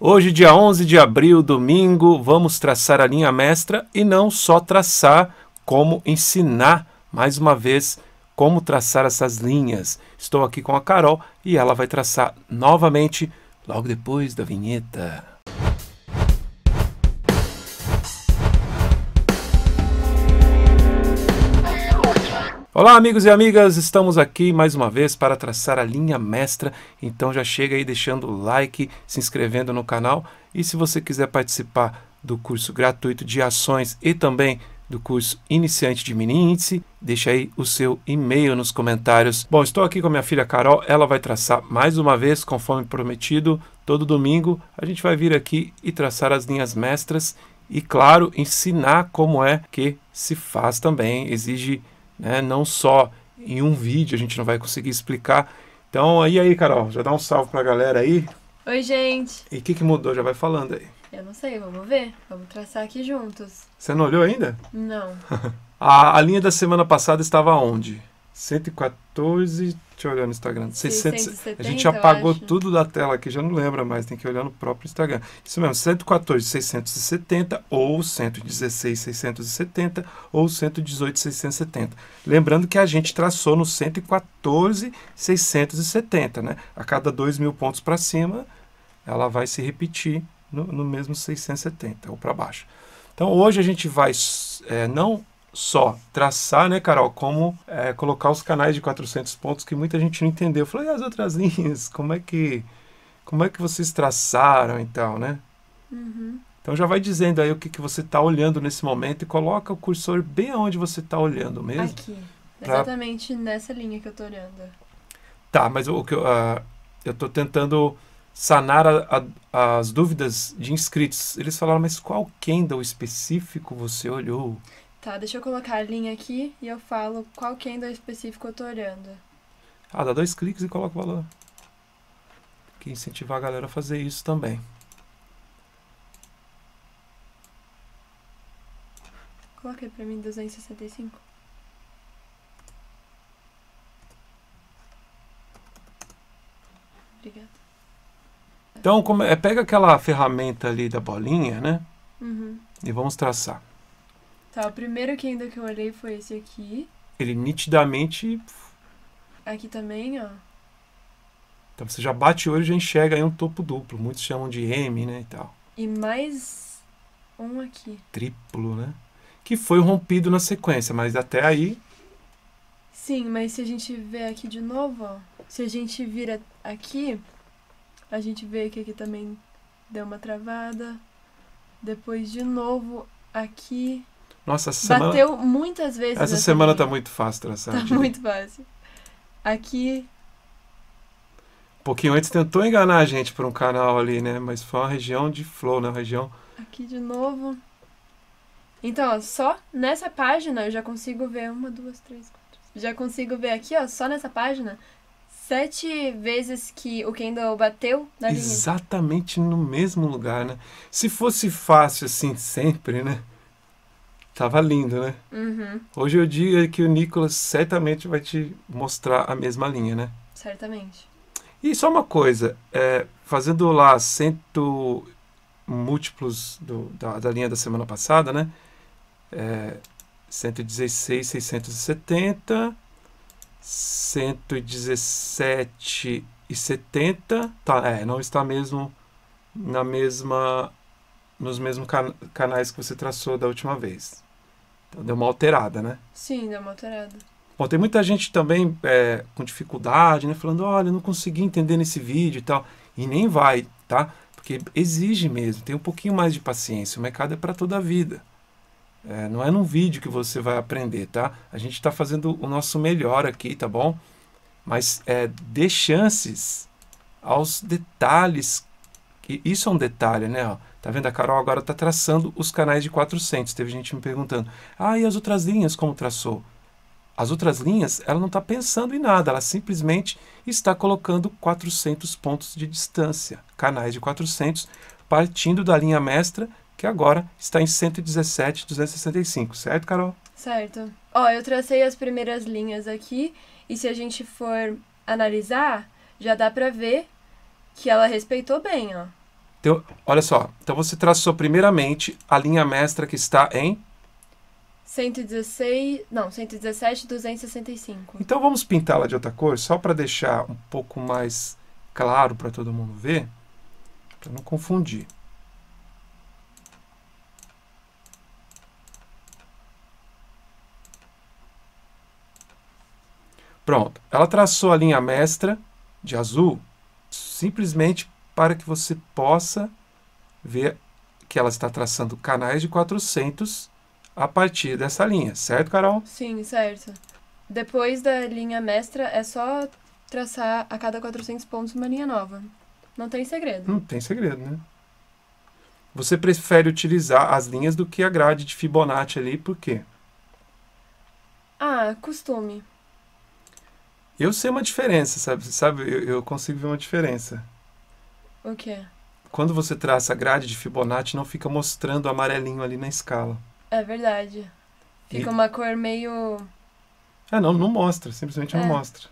Hoje, dia 11 de abril, domingo, vamos traçar a linha mestra e não só traçar, como ensinar, mais uma vez, como traçar essas linhas. Estou aqui com a Carol e ela vai traçar novamente logo depois da vinheta. Olá, amigos e amigas, estamos aqui mais uma vez para traçar a linha mestra. Então já chega aí deixando o like, se inscrevendo no canal e se você quiser participar do curso gratuito de ações e também do curso Iniciante de Mini Índice, deixa aí o seu e-mail nos comentários. Bom, estou aqui com a minha filha Carol, ela vai traçar mais uma vez, conforme prometido, todo domingo a gente vai vir aqui e traçar as linhas mestras e, claro, ensinar como é que se faz também, exige né? não só em um vídeo, a gente não vai conseguir explicar. Então, e aí, Carol, já dá um salve para a galera aí. Oi, gente. E o que, que mudou? Já vai falando aí. Eu não sei, vamos ver. Vamos traçar aqui juntos. Você não olhou ainda? Não. a, a linha da semana passada estava onde? 114. Deixa eu olhar no Instagram. 670, a gente apagou tudo da tela aqui, já não lembra mais, tem que olhar no próprio Instagram. Isso mesmo, 114, 670 ou 116, 670 ou 118, 670. Lembrando que a gente traçou no 114, 670, né? A cada 2 mil pontos para cima, ela vai se repetir no, no mesmo 670 ou para baixo. Então hoje a gente vai é, não só traçar, né, Carol, como é, colocar os canais de 400 pontos que muita gente não entendeu. Eu falei, e as outras linhas, como é que como é que vocês traçaram e tal, né? Uhum. Então já vai dizendo aí o que, que você está olhando nesse momento e coloca o cursor bem aonde você está olhando mesmo. Aqui, pra... exatamente nessa linha que eu estou olhando. Tá, mas o que uh, eu ah, estou tentando sanar a, a, as dúvidas de inscritos. Eles falaram, mas qual Kendall específico você olhou? Tá, deixa eu colocar a linha aqui e eu falo qual candle específico eu tô olhando. Ah, dá dois cliques e coloca o valor. Que incentivar a galera a fazer isso também. Coloca aí pra mim 265. Obrigada. Então, como é, pega aquela ferramenta ali da bolinha, né? Uhum. E vamos traçar. Tá, o primeiro Kindle que eu olhei foi esse aqui. Ele nitidamente. Aqui também, ó. Então você já bate o olho e já enxerga aí um topo duplo. Muitos chamam de M, né? E tal. E mais um aqui. Triplo, né? Que foi rompido na sequência, mas até aí. Sim, mas se a gente ver aqui de novo, ó. Se a gente vira aqui, a gente vê que aqui também deu uma travada. Depois de novo aqui. Nossa, essa semana. Bateu muitas vezes. Essa semana tá muito fácil traçar. Tá direito. muito fácil. Aqui. Um pouquinho antes tentou enganar a gente para um canal ali, né? Mas foi uma região de flow, na né? região. Aqui de novo. Então, ó, só nessa página eu já consigo ver uma, duas, três, quatro. Já consigo ver aqui, ó, só nessa página, sete vezes que o Kendall bateu na linha. Exatamente no mesmo lugar, né? Se fosse fácil assim sempre, né? Tava lindo, né? Uhum. Hoje é o dia que o Nicolas certamente vai te mostrar a mesma linha, né? Certamente. E só uma coisa, é, fazendo lá cento múltiplos do, da, da, linha da semana passada, né? É, 116, 670, 117 e 70, tá, é, não está mesmo na mesma nos mesmos can canais que você traçou da última vez. Então deu uma alterada, né? Sim, deu uma alterada. Bom, tem muita gente também é, com dificuldade, né? Falando, olha, não consegui entender nesse vídeo e tal. E nem vai, tá? Porque exige mesmo, tem um pouquinho mais de paciência. O mercado é para toda a vida. É, não é num vídeo que você vai aprender, tá? A gente está fazendo o nosso melhor aqui, tá bom? Mas é, dê chances aos detalhes. Que isso é um detalhe, né? Ó, Tá vendo? A Carol agora está traçando os canais de 400. Teve gente me perguntando: ah, e as outras linhas como traçou? As outras linhas, ela não está pensando em nada, ela simplesmente está colocando 400 pontos de distância, canais de 400, partindo da linha mestra, que agora está em 117,265, certo, Carol? Certo. Ó, eu tracei as primeiras linhas aqui, e se a gente for analisar, já dá para ver que ela respeitou bem, ó. Então, olha só. Então você traçou primeiramente a linha mestra que está em 116, não, 117, 265. Então vamos pintá-la de outra cor só para deixar um pouco mais claro para todo mundo ver, para não confundir. Pronto, ela traçou a linha mestra de azul simplesmente para que você possa ver que ela está traçando canais de 400 a partir dessa linha, certo, Carol? Sim, certo. Depois da linha mestra, é só traçar a cada 400 pontos uma linha nova. Não tem segredo. Não tem segredo, né? Você prefere utilizar as linhas do que a grade de Fibonacci ali, por quê? Ah, costume. Eu sei uma diferença, sabe? sabe? Eu, eu consigo ver uma diferença. O que Quando você traça a grade de Fibonacci, não fica mostrando amarelinho ali na escala. É verdade. Fica e... uma cor meio. É, não, não mostra, simplesmente é. não mostra.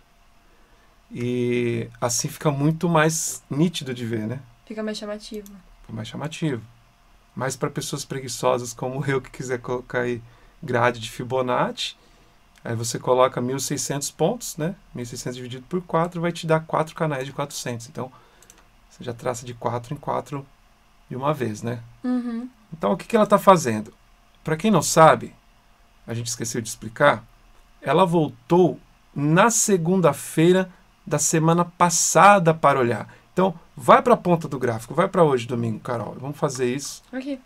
E assim fica muito mais nítido de ver, né? Fica mais chamativo. Fica mais chamativo. Mas para pessoas preguiçosas como eu que quiser colocar aí grade de Fibonacci, aí você coloca 1600 pontos, né? 1600 dividido por 4 vai te dar 4 canais de 400. Então, você já traça de quatro em quatro de uma vez, né? Uhum. Então, o que, que ela está fazendo? Para quem não sabe, a gente esqueceu de explicar, ela voltou na segunda-feira da semana passada para olhar. Então, vai para a ponta do gráfico, vai para hoje, domingo, Carol. Vamos fazer isso. Aqui.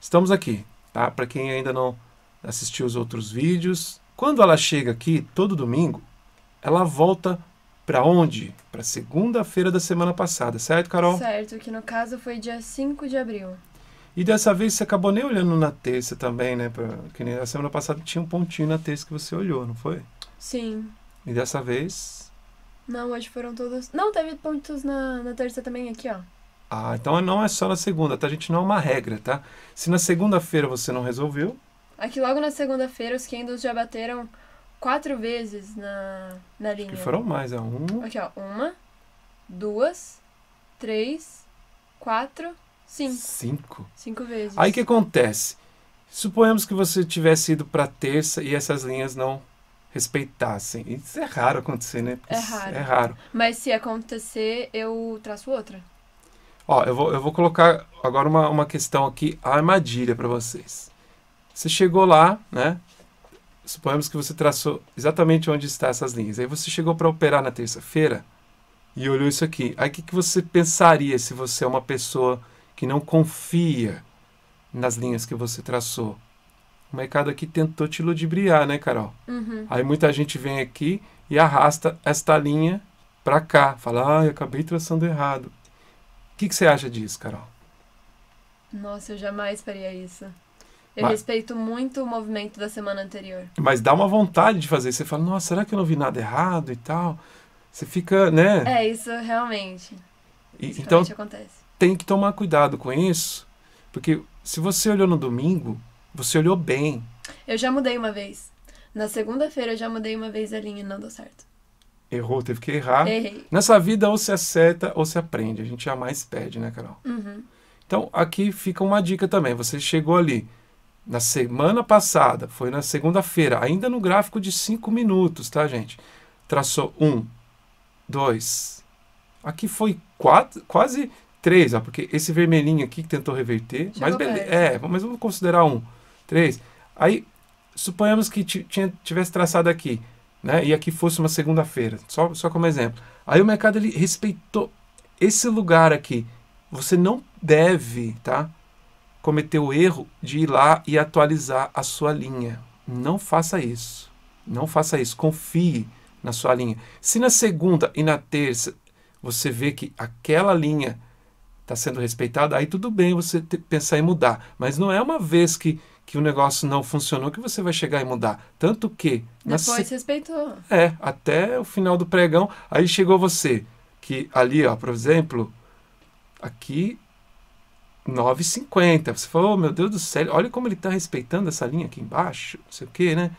Estamos aqui, tá? Para quem ainda não assistiu os outros vídeos, quando ela chega aqui, todo domingo, ela volta para onde? Para segunda-feira da semana passada, certo, Carol? Certo, que no caso foi dia 5 de abril. E dessa vez você acabou nem olhando na terça também, né? Pra, que nem a semana passada tinha um pontinho na terça que você olhou, não foi? Sim. E dessa vez? Não, hoje foram todos. Não, teve pontos na, na terça também aqui, ó. Ah, então não é só na segunda, tá? A gente não é uma regra, tá? Se na segunda-feira você não resolveu. Aqui logo na segunda-feira os Kindles já bateram quatro vezes na, na linha. que foram mais, é uma. Aqui, ó. Uma, duas, três, quatro, cinco. Cinco? Cinco vezes. Aí o que acontece? Suponhamos que você tivesse ido para terça e essas linhas não respeitassem. Isso é raro acontecer, né? Porque é raro. É raro. Mas se acontecer, eu traço outra. Ó, eu vou, eu vou colocar agora uma, uma questão aqui, a armadilha para vocês. Você chegou lá, né? Suponhamos que você traçou exatamente onde estão essas linhas. Aí você chegou para operar na terça-feira e olhou isso aqui. Aí o que, que você pensaria se você é uma pessoa que não confia nas linhas que você traçou? O mercado aqui tentou te ludibriar, né, Carol? Uhum. Aí muita gente vem aqui e arrasta esta linha para cá. Fala, ah, eu acabei traçando errado. O que, que você acha disso, Carol? Nossa, eu jamais faria isso. Eu mas, respeito muito o movimento da semana anterior. Mas dá uma vontade de fazer. Você fala, nossa, será que eu não vi nada errado e tal? Você fica, né? É, isso realmente. E, isso então, realmente acontece. tem que tomar cuidado com isso, porque se você olhou no domingo, você olhou bem. Eu já mudei uma vez. Na segunda-feira eu já mudei uma vez a linha e não deu certo. Errou, teve que errar. Errei. Nessa vida ou se acerta ou se aprende. A gente jamais perde, né, Carol? Uhum. Então, aqui fica uma dica também. Você chegou ali, na semana passada, foi na segunda-feira, ainda no gráfico de 5 minutos, tá, gente? Traçou 1, 2. Aqui foi quatro, quase 3, porque esse vermelhinho aqui que tentou reverter. mas beleza. É, mas vamos considerar 1, 3. Aí, suponhamos que tivesse traçado aqui, né? E aqui fosse uma segunda-feira, só, só como exemplo. Aí o mercado ele respeitou esse lugar aqui. Você não deve, tá? cometeu o erro de ir lá e atualizar a sua linha. Não faça isso. Não faça isso. Confie na sua linha. Se na segunda e na terça você vê que aquela linha está sendo respeitada, aí tudo bem você pensar em mudar. Mas não é uma vez que, que o negócio não funcionou que você vai chegar e mudar. Tanto que. Depois se... respeitou. É, até o final do pregão. Aí chegou você, que ali, ó, por exemplo, aqui 9,50. Você falou oh, meu Deus do céu, olha como ele está respeitando essa linha aqui embaixo, não sei o quê, né?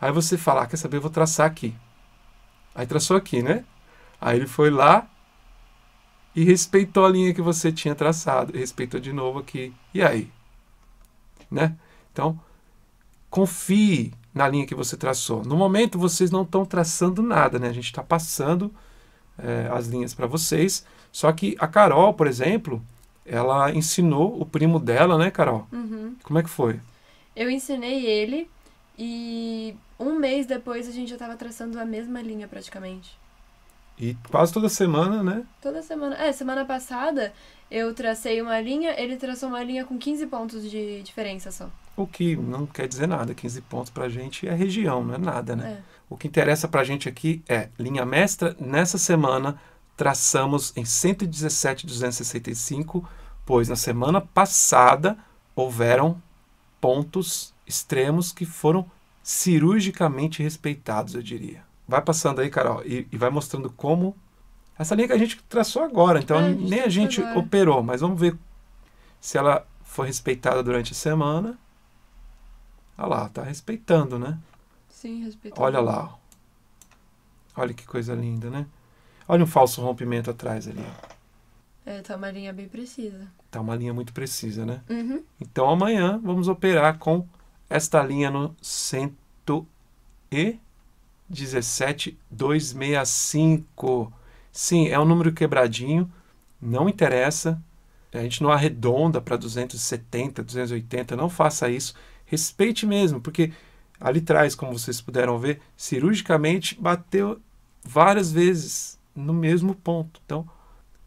Aí você fala, ah, quer saber, eu vou traçar aqui. Aí traçou aqui, né? Aí ele foi lá e respeitou a linha que você tinha traçado, respeitou de novo aqui. E aí? Né? Então, confie na linha que você traçou. No momento, vocês não estão traçando nada, né? A gente está passando é, as linhas para vocês. Só que a Carol, por exemplo, ela ensinou o primo dela, né, Carol? Uhum. Como é que foi? Eu ensinei ele e um mês depois a gente já estava traçando a mesma linha praticamente. E quase toda semana, né? Toda semana. É, semana passada eu tracei uma linha, ele traçou uma linha com 15 pontos de diferença só. O que não quer dizer nada, 15 pontos pra gente é região, não é nada, né? É. O que interessa pra gente aqui é linha mestra nessa semana traçamos em 117,265, pois na semana passada houveram pontos extremos que foram cirurgicamente respeitados, eu diria. Vai passando aí, Carol, e, e vai mostrando como. Essa linha que a gente traçou agora, então é, a nem a gente agora. operou, mas vamos ver se ela foi respeitada durante a semana. Olha lá, tá respeitando, né? Sim, respeitando. Olha lá. Olha que coisa linda, né? Olha um falso rompimento atrás ali. É, tá uma linha bem precisa. Tá uma linha muito precisa, né? Uhum. Então amanhã vamos operar com esta linha no 117265. Sim, é um número quebradinho, não interessa. A gente não arredonda para 270, 280, não faça isso. Respeite mesmo, porque ali atrás, como vocês puderam ver, cirurgicamente bateu várias vezes no mesmo ponto. Então,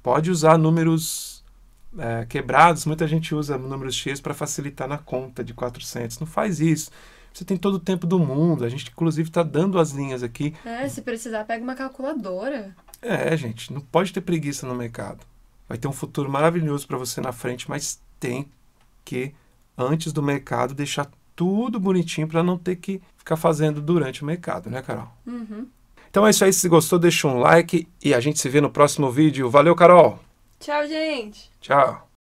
pode usar números é, quebrados, muita gente usa números cheios para facilitar na conta de 400. Não faz isso. Você tem todo o tempo do mundo. A gente, inclusive, está dando as linhas aqui. É, se precisar, pega uma calculadora. É, gente, não pode ter preguiça no mercado. Vai ter um futuro maravilhoso para você na frente, mas tem que, antes do mercado, deixar tudo bonitinho para não ter que ficar fazendo durante o mercado, né, Carol? Uhum. Então é isso aí. Se gostou, deixa um like e a gente se vê no próximo vídeo. Valeu, Carol! Tchau, gente! Tchau!